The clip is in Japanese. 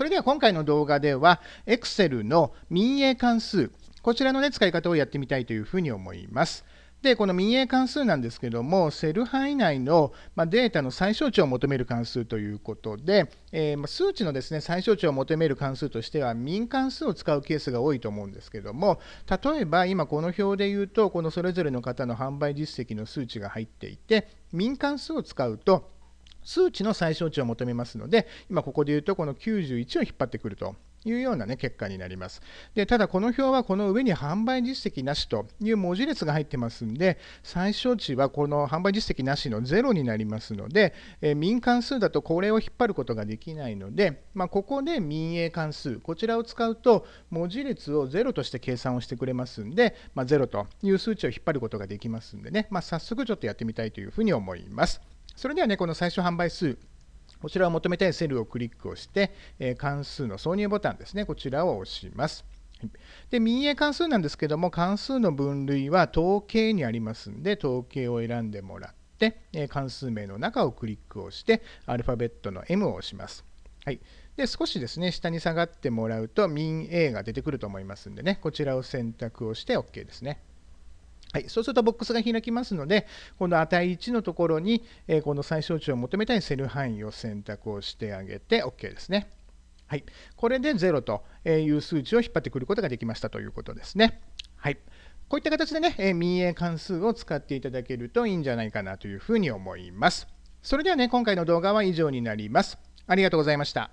それでは今回の動画では Excel の民営関数こちらの、ね、使い方をやってみたいというふうに思います。で、この民営関数なんですけども、セル範囲内の、まデータの最小値を求める関数ということで、えま数値のですね最小値を求める関数としては、民関数を使うケースが多いと思うんですけども、例えば今この表で言うと、このそれぞれの方の販売実績の数値が入っていて、民関数を使うと、数値の最小値を求めますので、今ここで言うとこの91を引っ張ってくると。いうような、ね、結果になります。でただ、この表はこの上に販売実績なしという文字列が入ってますんで、最小値はこの販売実績なしの0になりますので、え民間数だとこれを引っ張ることができないので、まあ、ここで民営関数、こちらを使うと文字列を0として計算をしてくれますんで、まあ、0という数値を引っ張ることができますんでね、まあ、早速ちょっとやってみたいというふうに思います。それではね、この最初販売数、こちらを求めたいセルをクリックをして、え関数の挿入ボタンですね、こちらを押します。で民営関数なんですけども関数の分類は統計にありますんで統計を選んでもらって関数名の中をクリックをしてアルファベットの M を押します。はい、で少しですね下に下がってもらうと民営が出てくると思いますんでねこちらを選択をして OK ですね。はい、そうするとボックスが開きますので、この値1のところに、えー、この最小値を求めたいセル範囲を選択をしてあげて OK ですね。はい、これで0という数値を引っ張ってくることができましたということですね。はい、こういった形でね、えー、民営関数を使っていただけるといいんじゃないかなというふうに思います。それではね、今回の動画は以上になります。ありがとうございました。